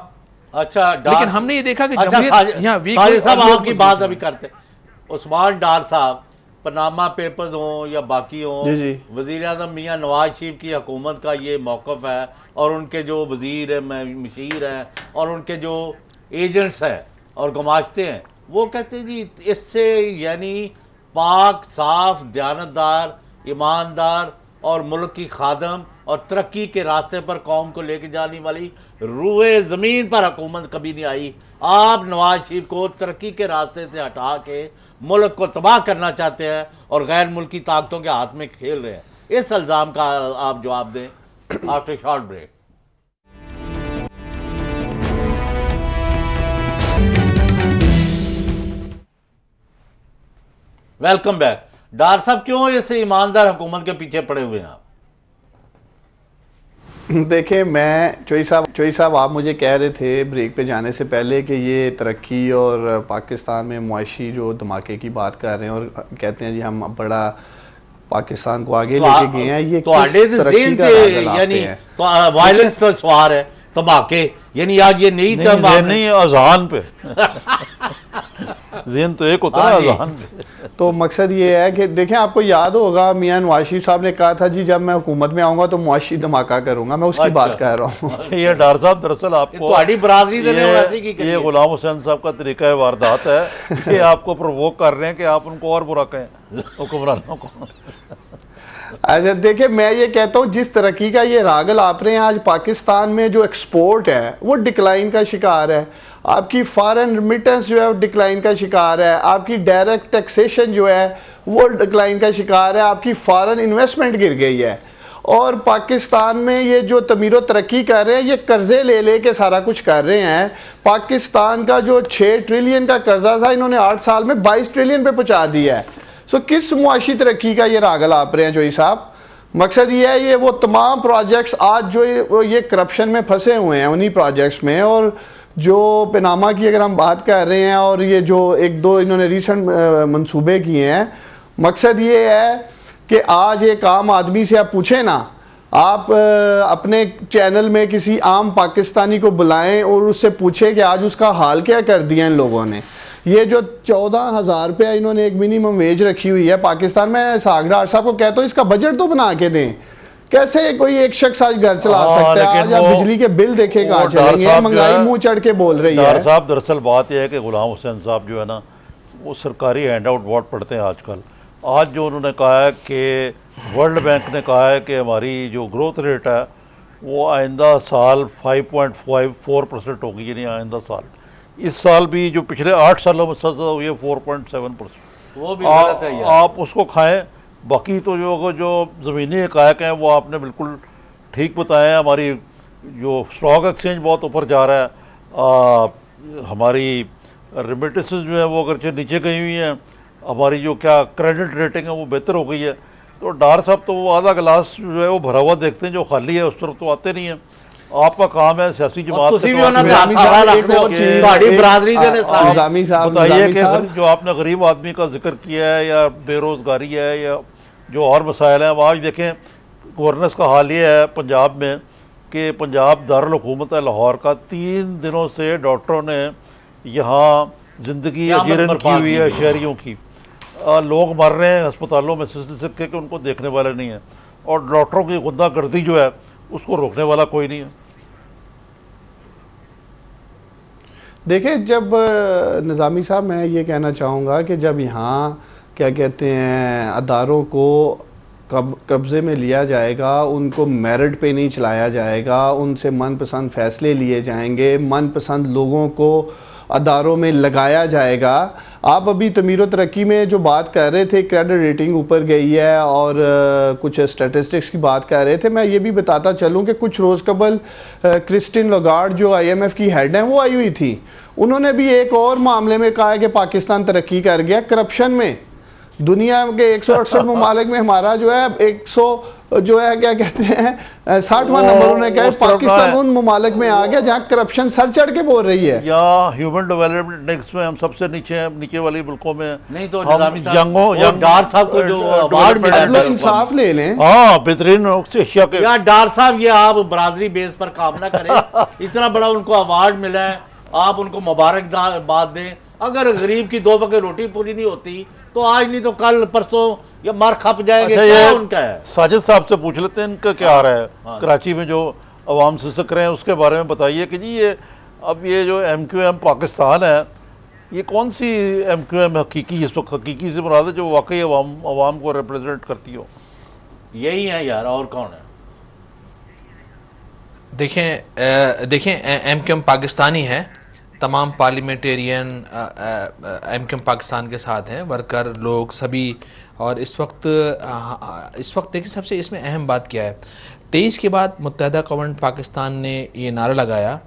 अच्छा लेकिन हमने ये देखा कि अच्छा, साहब आपकी बात अभी करते उस्मान डार साहब पनामा पेपर्स हों या बाकी हों वज़ी अजम मियाँ नवाज शरीफ की हकूमत का ये मौक़ है और उनके जो वजीर हैं मशीर हैं और उनके जो एजेंट्स हैं और गमाशते हैं वो कहते हैं जी इससे यानी पाक साफ दयानतदार ईमानदार और मुल्क की खादम और तरक्की के रास्ते पर कौम को लेके जाने वाली रूए ज़मीन पर हुकूमत कभी नहीं आई आप नवाज शरीफ को तरक्की के रास्ते से हटा के मुल्क को तबाह करना चाहते हैं और गैर मुल्की ताकतों के हाथ में खेल रहे हैं इस इल्ज़ाम का आप जवाब दें after short break welcome back Dar साहब क्यों इस ईमानदार हुकूमत के पीछे पड़े हुए हैं आप देखें मैं चोई साहब चोई साहब आप मुझे कह रहे थे ब्रेक पे जाने से पहले कि ये तरक्की और पाकिस्तान में मुआशी जो धमाके की बात कर रहे हैं और कहते हैं जी हम बड़ा पाकिस्तान को आगे तो लेके गए हैं ये तो यानी वायलेंस तो, तो सवार है धमाके यानी आज ये नई नहीं अजान पे जेन तो एक होता है हाँ अजान पे तो मकसद ये है कि देखें आपको याद होगा मियाँ नवाशी साहब ने कहा था जी जब मैं हुकूमत में आऊँगा तो मुआशी धमाका करूँगा मैं उसकी बात अच्छा। कह रहा हूँ ये डॉक्टर साहब दरअसल आपको बरादरी ये, ये गुलाम हुसैन साहब का तरीका वारदात है ये आपको प्रवोक कर रहे हैं कि आप उनको और बुरा कहें हुक्मरानों को अच्छा देखिए मैं ये कहता हूँ जिस तरक्की का ये रागल आप रहे हैं आज पाकिस्तान में जो एक्सपोर्ट है वो डिक्लाइन का शिकार है आपकी फॉरेन रिमिटेंस जो है वो डिक्लाइन का शिकार है आपकी डायरेक्ट टैक्सेशन जो है वो डिक्लाइन का शिकार है आपकी फॉरेन इन्वेस्टमेंट गिर गई है और पाकिस्तान में ये जो तमीर तरक्की कर रहे हैं ये कर्ज़े ले ले के सारा कुछ कर रहे हैं पाकिस्तान का जो छः ट्रिलियन का कर्ज़ा था इन्होंने आठ साल में बाईस ट्रिलियन पे पहुँचा दिया है सो किस मुआशी तरक्की का ये रागल आप रहे हैं जोई साहब मकसद ये है ये वो तमाम प्रोजेक्ट्स आज जो ये, ये करप्शन में फंसे हुए हैं उन्हीं प्रोजेक्ट्स में और जो पेनामा की अगर हम बात कर रहे हैं और ये जो एक दो इन्होंने रिसेंट मंसूबे किए हैं मकसद ये है कि आज एक आम आदमी से आप पूछें ना आप अपने चैनल में किसी आम पाकिस्तानी को बुलाएं और उससे पूछें कि आज उसका हाल क्या कर दिया इन लोगों ने ये जो चौदह हज़ार रुपया इन्होंने एक मिनिमम वेज रखी हुई है पाकिस्तान में सागरा साहब को कहता तो हूँ इसका बजट तो बना के दें कैसे कोई एक शख्स आज घर चला आ, हाँ, सकता है आज आप बिजली के बिल देखे महंगाई मुंह चढ़ के बोल रही है साहब दरअसल बात यह है कि गुलाम हुसैन साहब जो है ना वो सरकारी हैंड आउट वार्ड पढ़ते हैं आजकल आज जो उन्होंने कहा है कि वर्ल्ड बैंक ने कहा है कि हमारी जो ग्रोथ रेट है वो आइंदा साल 5.54 परसेंट होगी यानी आइंदा साल इस साल भी जो पिछले आठ सालों में सजा हुई है फोर पॉइंट सेवन परसेंट वो भी आ, है आप उसको खाएं बाकी तो जो जो ज़मीनी हकायक हैं वो आपने बिल्कुल ठीक बताए हमारी जो स्टॉक एक्सचेंज बहुत ऊपर जा रहा है आ, हमारी रिमिटेंस जो है वो अगरचे नीचे गई हुई हैं हमारी जो क्या क्रेडिट रेटिंग है वो बेहतर हो गई है तो डार साहब तो वो आधा गिलास जो है वो भरा हुआ देखते हैं जो खाली है उस तरफ तो आते नहीं हैं आपका काम है सियासी जमात बताइए कि जो आपने गरीब आदमी का जिक्र किया है या बेरोजगारी है या जो और मसाइल हैं आज देखें गवर्नेंस का हाल ये है पंजाब में कि पंजाब दारकूमत है लाहौर का तीन दिनों से डॉक्टरों ने यहाँ ज़िंदगी जीरन की हुई है शहरीों की आ, लोग मर रहे हैं अस्पतालों में सिक्के के उनको देखने वाले नहीं हैं और डॉक्टरों की गुंदागर्दी जो है उसको रोकने वाला कोई नहीं है देखिए जब निज़ामी साहब मैं ये कहना चाहूँगा कि जब यहाँ क्या कहते हैं अदारों को कब कब्ज़े में लिया जाएगा उनको मेरिट पे नहीं चलाया जाएगा उनसे मनपसंद फ़ैसले लिए जाएंगे मनपसंद लोगों को अदारों में लगाया जाएगा आप अभी तमीर तरक्की में जो बात कर रहे थे क्रेडिट रेटिंग ऊपर गई है और कुछ स्टेटिस्टिक्स की बात कर रहे थे मैं ये भी बताता चलूँ कि कुछ रोज़ कबल क्रिस्टिन लगार्ड जो आईएमएफ की हेड हैं वो आई हुई थी उन्होंने भी एक और मामले में कहा है कि पाकिस्तान तरक्की कर गया करप्शन में दुनिया के एक सौ अड़सठ ममालिक में हमारा जो है एक सौ जो है क्या कहते हैं साठवा नंबर उन्होंने कहा पाकिस्तान उन ममालिक में आ गया जहाँ करप्शन सर चढ़ के बोल रही है या ह्यूमन डेवलपमेंट इंडेक्स में हम सबसे नीचे हैं नीचे वाले मुल्कों में नहीं तो यंगो यंग डार साहब को जो अवार्ड मिला इंसाफ ले लें हाँ बेहतरीन एशिया के डार साहब ये आप बरादरी बेस पर काम ना करें इतना बड़ा उनको अवार्ड मिला है आप उनको मुबारकबाद दें अगर गरीब की दो बगे रोटी पूरी नहीं होती तो आज नहीं तो कल परसों या मार खप जाएंगे अच्छा क्या उनका है साजिद साहब से पूछ लेते हैं इनका क्या आ रहा है हाँ। कराची में जो अवाम सिसक रहे हैं उसके बारे में बताइए कि जी ये अब ये जो एम क्यू एम पाकिस्तान है ये कौन सी एम क्यू एम हकीकी इस वक्त हकीकी से मुराद है जो वाकई अवाम अवाम को रिप्रेजेंट करती हो यही है यार और कौन है देखें देखें एम क्यू एम पाकिस्तानी है तमाम पार्लियामेंटेरियन एम के पाकिस्तान के साथ हैं वर्कर लोग सभी और इस वक्त इस वक्त देखिए सबसे इसमें अहम बात क्या है तेईस के बाद मुतहदा कौन पाकिस्तान ने ये नारा लगाया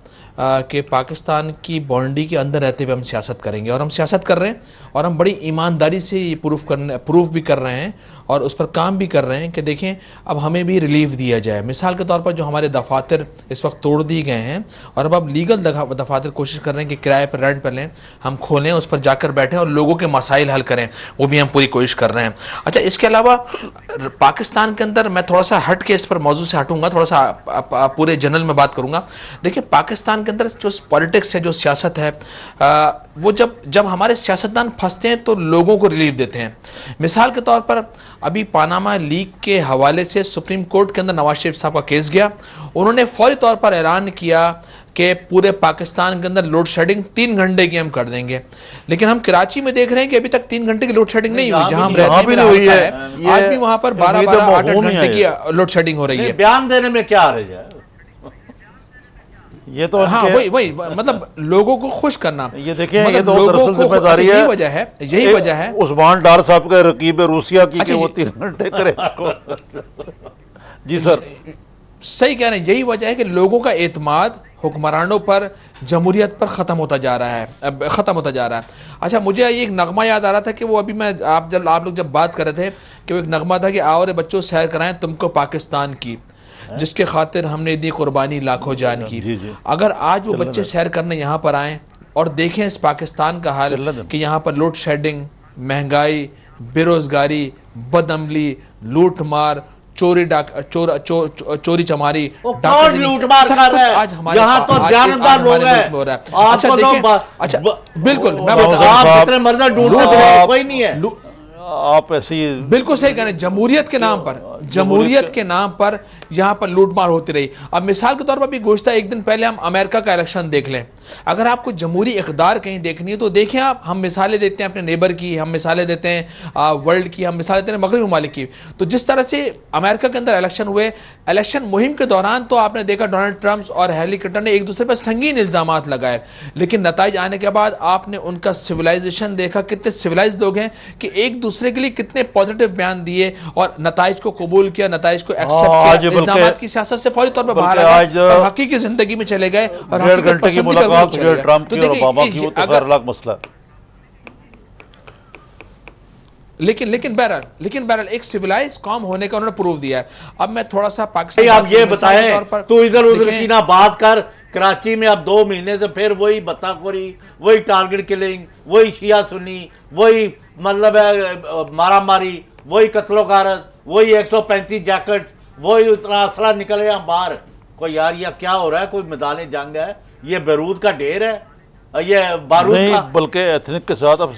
कि पाकिस्तान की बाउंड्री के अंदर रहते हुए हम सियासत करेंगे और हम सियासत कर रहे हैं और हम बड़ी ईमानदारी से ये प्रूफ करने प्रूफ भी कर रहे हैं और उस पर काम भी कर रहे हैं कि देखें अब हमें भी रिलीफ दिया जाए मिसाल के तौर पर जो हमारे दफातर इस वक्त तोड़ दिए गए हैं और अब हम लीगल दफातर कोशिश कर रहे हैं कि किराए पर रेंट पर लें हम खोलें उस पर जाकर बैठें और लोगों के मसाइल हल करें वो भी हम पूरी कोशिश कर रहे हैं अच्छा इसके अलावा पाकिस्तान के अंदर मैं थोड़ा सा हट के इस पर मौजू से हटूँगा थोड़ा सा पूरे जनरल में बात करूँगा देखिए पाकिस्तान के अंदर जो पॉलिटिक्स है जो सियासत है वो जब जब हमारे सियासतदान फंसते हैं तो लोगों को रिलीफ देते हैं मिसाल के तौर पर अभी पानामा लीग के हवाले से सुप्रीम कोर्ट के अंदर नवाज शरीफ साहब का केस गया उन्होंने फौरी तौर पर ऐलान किया कि पूरे पाकिस्तान के अंदर लोड शेडिंग तीन घंटे की हम कर देंगे लेकिन हम कराची में देख रहे हैं कि अभी तक तीन घंटे की लोड शेडिंग नहीं हुई जहां हम रहते हैं है। आज भी वहां पर बारह बारह आठ घंटे की लोड शेडिंग हो रही है बयान देने में क्या आ रही है ये तो हाँ वही वही मतलब लोगों को खुश करना ये देखिए मतलब ये तो लोगों को जिम्मेदारी अच्छा, है यही वजह है यही वजह है उस्मान डार साहब के रकीब रूसिया की अच्छा होती है जी सर सही कह रहे हैं यही वजह है कि लोगों का एतमाद हुक्मरानों पर जमहूरियत पर ख़त्म होता जा रहा है ख़त्म होता जा रहा है अच्छा मुझे एक नगमा याद आ रहा था कि वो अभी मैं आप जब आप लोग जब बात कर रहे थे कि वो एक नगमा था कि आओ रे बच्चों सैर कराएं तुमको पाकिस्तान की जिसके खातिर हमने दी कुर्बानी लाखों जान की अगर आज वो बच्चे सैर करने यहाँ पर आए और देखें इस पाकिस्तान का हाल कि यहाँ पर लोड शेडिंग महंगाई बेरोज़गारी बदअमली लूट मार चोरी डाक चोर चो, चो, चोरी चमारी आज हमारे यहाँ तो जानदार लोग हो रहा है अच्छा तो देखिए अच्छा बिल्कुल मैं आप ऐसे बिल्कुल सही कह रहे हैं जमहूरियत के नाम पर जमहूरियत के नाम पर यहाँ पर लूटमार होती रही अब मिसाल के तौर पर भी गुजता एक दिन पहले हम अमेरिका का इलेक्शन देख लें अगर आपको जमहूरी इकदार कहीं देखनी है तो देखें आप हम मिसालें देते हैं अपने नेबर की हम मिसालें देते हैं वर्ल्ड की हम मिसालें देते हैं मगरबी ममालिक की तो जिस तरह से अमेरिका के अंदर इलेक्शन हुए इलेक्शन मुहिम के दौरान तो आपने देखा डोनाल्ड ट्रंप और हेली क्लिंटन ने एक दूसरे पर संगीन इल्ज़ाम लगाए लेकिन नतज आने के बाद आपने उनका सिविलाइजेशन देखा कितने सिविलाइज लोग हैं कि एक दूसरे के लिए कितने पॉजिटिव बयान दिए और नतज को कबूल किया नतज को एक्सेप्ट हाँ, किया की सियासत से फौरी तौर पर बाहर हकी हकीकी जिंदगी में चले गए और तो तो लेकिन लेकिन बहरहाल लेकिन बहरहाल एक सिविलाइज कॉम होने का उन्होंने प्रूव दिया है अब मैं थोड़ा सा पाकिस्तान आप ये बताएं तू इधर उधर की ना बात कर कराची में अब दो महीने से फिर वही बताखोरी वही टारगेट किलिंग वही शिया सुनी वही मतलब मारा मारी वही कत्लो वही एक सौ पैंतीस जैकेट वही उतना असला निकलेगा बाहर कोई यार या क्या हो रहा है कोई मैदान जंग है ये बैरूद का ढेर है ये बारूद नहीं बल्कि एथनिक के साथ अब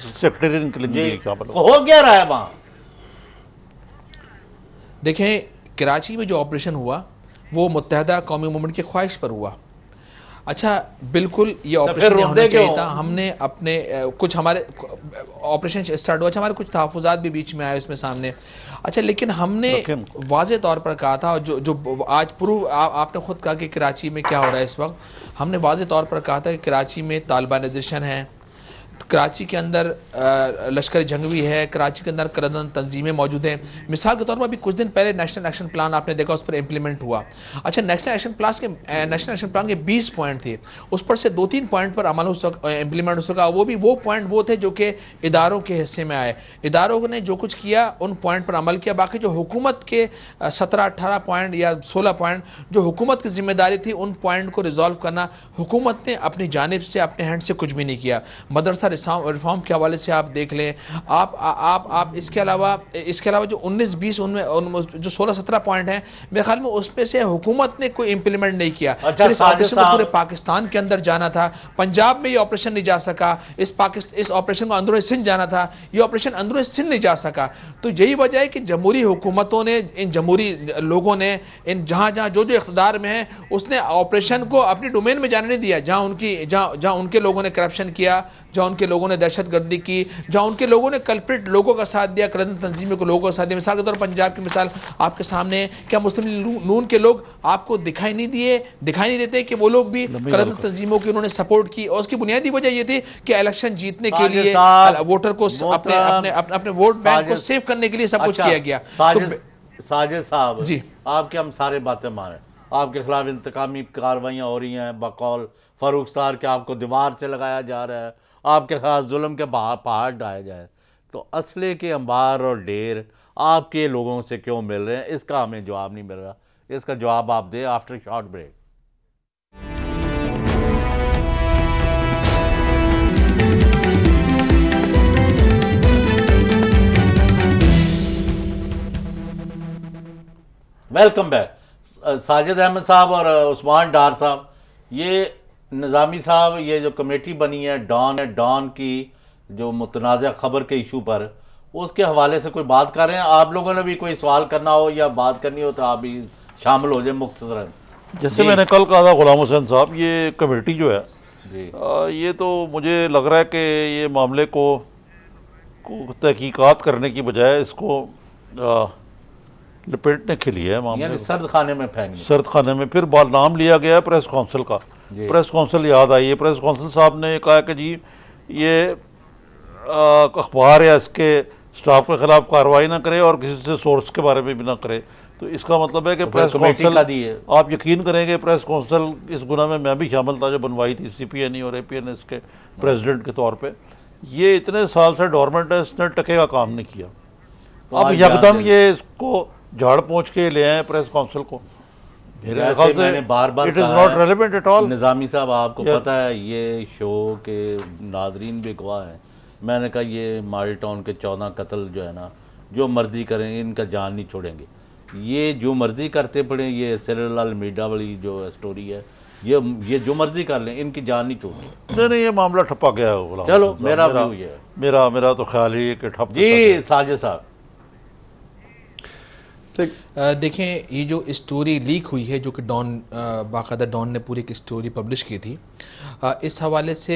हो गया रहा है वहाँ देखें कराची में जो ऑपरेशन हुआ वो मुतहदा कौमी मूवमेंट की ख्वाहिश पर हुआ अच्छा बिल्कुल ये ऑपरेशन तो होना चाहिए था हमने अपने कुछ हमारे ऑपरेशन स्टार्ट हुआ अच्छा हमारे कुछ तहफात भी बीच में आए उसमें सामने अच्छा लेकिन हमने वाज तौर पर कहा था जो जो आज प्रूव आपने खुद कहा कि कराची में क्या हो रहा है इस वक्त हमने वाज तौर पर कहा था कि कराची में तालिबान निदर्शन है कराची के अंदर लश्कर जंगवी है कराची के अंदर करदन तंजीमें मौजूद हैं मिसाल के तौर पर अभी कुछ दिन पहले नेशनल एक्शन प्लान आपने देखा उस पर इम्प्लीमेंट हुआ अच्छा नेशनल एक्शन प्लान के नेशनल एक्शन प्लान के बीस पॉइंट थे उस पर से दो तीन पॉइंट पर अमल हो सक इम्प्लीमेंट हो सका वो भी वो पॉइंट वो थे जो कि इदारों के हिस्से में आए इदारों ने जो कुछ किया उन पॉइंट पर अमल किया बाकी जो हुकूमत के सत्रह अठारह पॉइंट या सोलह पॉइंट जो हुकूमत की जिम्मेदारी थी उन पॉइंट को रिजॉल्व करना हुकूमत ने अपनी जानब से अपने हैंड से कुछ भी नहीं किया मदरसा रिफॉर्म रिफॉर्म के हवाले से आप देख लें आप आ, आप आप इसके अलावा इसके अलावा जो 19 बीस उनमें उन, जो 16 17 पॉइंट हैं मेरे ख्याल में उसमें से हुकूमत ने कोई इंप्लीमेंट नहीं किया ऑपरेशन अच्छा, को पूरे पाकिस्तान के अंदर जाना था पंजाब में ये ऑपरेशन नहीं जा सका इस पाकिस्तान इस ऑपरेशन को अंदरून सिंध जाना था ये ऑपरेशन अंदरून सिंध नहीं जा सका तो यही वजह है कि जमहूरी हुकूमतों ने इन जमहूरी लोगों ने इन जहाँ जहाँ जो जो इकतदार में है उसने ऑपरेशन को अपनी डोमेन में जाने नहीं दिया जहाँ उनकी जहाँ जहाँ उनके लोगों ने करप्शन किया जहाँ उनके लोगों ने दहशत गर्दी की जहाँ उनके लोगों ने कल्प्रिट लोगों का साथ दिया करंद तंजीमों के लोगों का साथ दिया मिसाल के तौर पर पंजाब की मिसाल आपके सामने क्या मुस्लिम नून के लोग आपको दिखाई नहीं दिए दिखाई नहीं देते कि वो लोग भी करंद तंजीमों की उन्होंने सपोर्ट की और उसकी बुनियादी वजह ये थी कि इलेक्शन जीतने के लिए वोटर को अपने अपने अपने वोट बैंक को सेव करने के लिए सब कुछ अच्छा, किया गया तो साजिद साहब जी आपके हम सारे बातें मारे आपके खिलाफ इंतकामी कार्रवाइयाँ हो रही हैं बकौल फरूख स्तार के आपको दीवार से लगाया जा रहा है आपके खास जुल्म के पहाड़ डाए जाए तो असले के अंबार और ढेर आपके लोगों से क्यों मिल रहे हैं इसका हमें जवाब नहीं मिल रहा इसका जवाब आप दें after short break welcome back Sajid Ahmed साहब और उस्मान डार साहब ये निज़ामी साहब ये जो कमेटी बनी है डॉन है डॉन की जो मुतनाज़ खबर के इशू पर उसके हवाले से कोई बात कर रहे हैं आप लोगों ने भी कोई सवाल करना हो या बात करनी हो तो आप भी शामिल हो जाए मुख्तर जैसे मैंने कल कहा था गुलाम हुसैन साहब ये कमेटी जो है आ, ये तो मुझे लग रहा है कि ये मामले को, को तहकीकत करने की बजाय इसको आ, लपेटने के लिए मामले सर्द खाने में फेंक सर्द खाने में फिर नाम लिया गया है प्रेस काउंसिल का प्रेस काउंसिल याद आई है प्रेस काउंसिल साहब ने कहा कि जी ये अखबार या इसके स्टाफ के खिलाफ कार्रवाई ना करे और किसी से सोर्स के बारे में भी ना करे तो इसका मतलब है कि तो प्रेस काउंसिल आप यकीन करेंगे प्रेस काउंसिल इस गुना में मैं भी शामिल था जो बनवाई थी सी पी एन ई और A P N S e के प्रेजिडेंट के तौर पर ये इतने साल से डॉर्मेंट है इसने टके का काम नहीं किया तो अब यकदम ये इसको झाड़ पहुँच के ले आए प्रेस काउंसिल को निज़ामी साहब आपको पता है ये शो के नाजरीन भी गवाह है मैंने कहा ये माडल टाउन के चौदह कत्ल जो है ना जो मर्जी करें इनका जान नहीं छोड़ेंगे ये जो मर्जी करते पड़े ये सेलरलाल मीडा वाली जो स्टोरी है ये ये जो मर्जी कर लें इनकी जान नहीं छोड़नी नहीं नहीं ये मामला ठप्पा गया है चलो मेरा मेरा, मेरा मेरा तो ख्याल ही है कि ठप जी साजिद साहब Uh, देखें ये जो स्टोरी लीक हुई है जो कि डॉन uh, बाकायदा डॉन ने पूरी एक स्टोरी पब्लिश की थी uh, इस हवाले से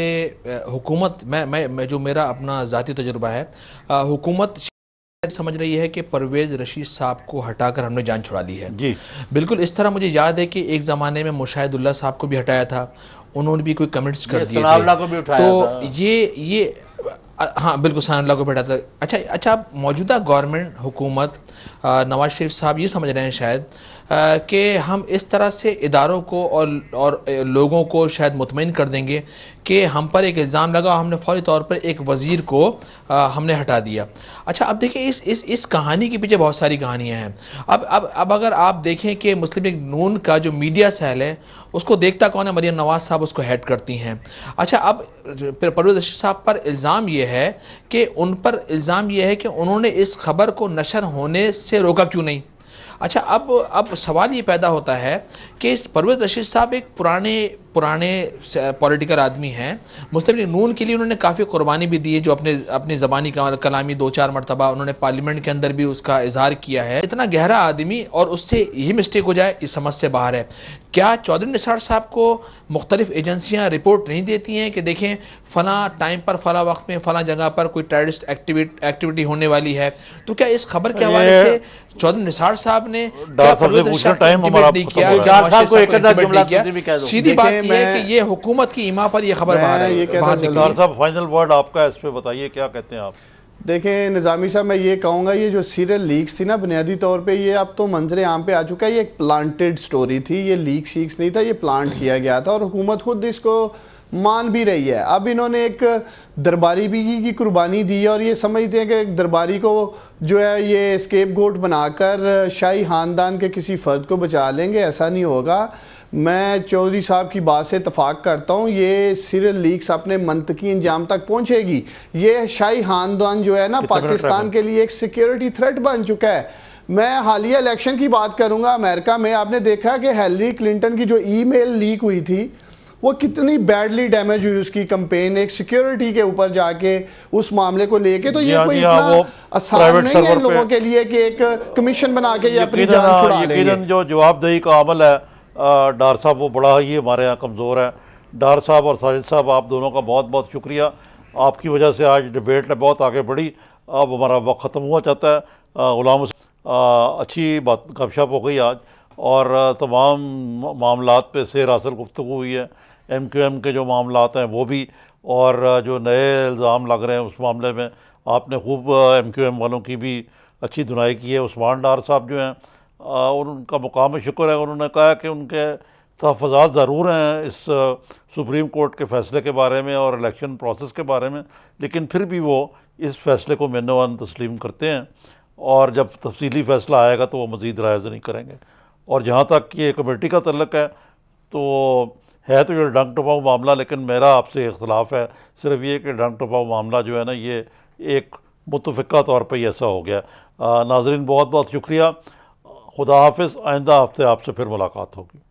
हुकूमत मैं मैं जो मेरा अपना ज़ाती तजुर्बा है हुकूमत समझ रही है कि परवेज रशीद साहब को हटाकर हमने जान छुड़ा ली है जी बिल्कुल इस तरह मुझे याद है कि एक ज़माने में मुशाहिदुल्ला साहब को भी हटाया था उन्होंने भी कोई कमेंट्स कर दिए थे तो ये ये हाँ बिल्कुल सनाउल्ला को बैठा था अच्छा अच्छा आप मौजूदा गवर्नमेंट हुकूमत नवाज शरीफ साहब ये समझ रहे हैं शायद कि हम इस तरह से इदारों को और और लोगों को शायद मुतमिन कर देंगे कि हम पर एक इल्ज़ाम लगा हमने फौरी तौर पर एक वज़ीर को आ, हमने हटा दिया अच्छा अब देखिए इस इस इस कहानी के पीछे बहुत सारी कहानियाँ हैं अब अब अब अगर आप देखें कि मुस्लिम लीग नून का जो मीडिया सेल है उसको देखता कौन है मरियम नवाज साहब उसको हेड करती हैं अच्छा अब फिर परवेज रशीद साहब पर इल्ज़ाम ये है कि उन पर इल्ज़ाम ये है कि उन्होंने इस खबर को नशर होने से रोका क्यों नहीं अच्छा अब अब सवाल ये पैदा होता है कि परवेज रशीद साहब एक पुराने पुराने पॉलिटिकल आदमी हैं मुस्लिम लीग नून के लिए उन्होंने काफ़ी कुर्बानी भी दी है जो अपने अपने ज़बानी कलामी दो चार मरतबा उन्होंने पार्लियामेंट के अंदर भी उसका इजहार किया है इतना गहरा आदमी और उससे यही मिस्टेक हो जाए इस समझ से बाहर है क्या चौधरी निसार साहब को मुख्तलिफ एजेंसियाँ रिपोर्ट नहीं देती हैं कि देखें फ़लाँ टाइम पर फ़लाँ वक्त में फ़लाँ जगह पर कोई टेररिस्ट एक्टिविटी होने वाली है तो क्या इस खबर के हवाले से चौधरी निसार साहब ने क्या नहीं किया सीधी बात यह है कि ये हुकूमत की इमा पर यह खबर बाहर आई फाइनल वर्ड आपका इस पर बताइए क्या कहते हैं आप देखें निज़ामी साहब मैं ये कहूँगा ये जो सीरियल लीक्स थी ना बुनियादी तौर पे ये अब तो मंजर आम पे आ चुका है ये एक प्लांटेड स्टोरी थी ये लीक शीक्स नहीं था ये प्लांट किया गया था और हुकूमत खुद इसको मान भी रही है अब इन्होंने एक दरबारी भी की कुर्बानी दी है और ये समझते हैं कि दरबारी को जो है ये स्केप गोट बनाकर शाही ख़ानदान के किसी फ़र्द को बचा लेंगे ऐसा नहीं होगा मैं चौधरी साहब की बात से इतफाक़ करता हूँ ये सिर लीक्स अपने मनतकी इंजाम तक पहुँचेगी ये शाही खानदान जो है ना पाकिस्तान के लिए एक सिक्योरिटी थ्रेट बन चुका है मैं हालिया इलेक्शन की बात करूंगा अमेरिका में आपने देखा कि हेलरी क्लिंटन की जो ईमेल लीक हुई थी वो कितनी बैडली डैमेज हुई उसकी कंपेन एक सिक्योरिटी के ऊपर जाके उस मामले को लेके तो ये कोई आसान नहीं है लोगों के लिए कि एक कमीशन बना के ये अपनी जान छुड़ा लेंगे जो जवाबदेही का अमल है डार साहब वो बड़ा ही हमारे यहाँ कमज़ोर है डार साहब और साजिद साहब आप दोनों का बहुत बहुत शुक्रिया आपकी वजह से आज डिबेट ने बहुत आगे बढ़ी अब हमारा वक्त ख़त्म हुआ चाहता है गुलाम अच्छी बात गपशप हो गई आज और तमाम मामला पे सैर हासिल गुफ्तु हुई है एम क्यू एम के जो मामला हैं वो भी और जो नए इल्ज़ाम लग रहे हैं उस मामले में आपने खूब एम क्यू एम वालों की भी अच्छी धुनाई की है उस्मान डार साहब जो हैं और उनका मुकाम शिक्र है उन्होंने कहा कि उनके तहफात ज़रूर हैं इस सुप्रीम कोर्ट के फ़ैसले के बारे में और इलेक्शन प्रोसेस के बारे में लेकिन फिर भी वो इस फ़ैसले को वन तस्लीम करते हैं और जब तफसीली फ़ैसला आएगा तो वो मज़ीद नहीं करेंगे और जहाँ तक ये कमेटी का तल्लक है तो है तो ये डंक टपाऊ मामला लेकिन मेरा आपसे इख्तलाफ है सिर्फ ये कि डंक टपाऊ मामला जो है ना ये एक मुतफ़ा तौर पर ही ऐसा हो गया आ, नाजरीन बहुत बहुत शुक्रिया खुदा हाफ आइंदा हफ्ते आपसे फिर मुलाकात होगी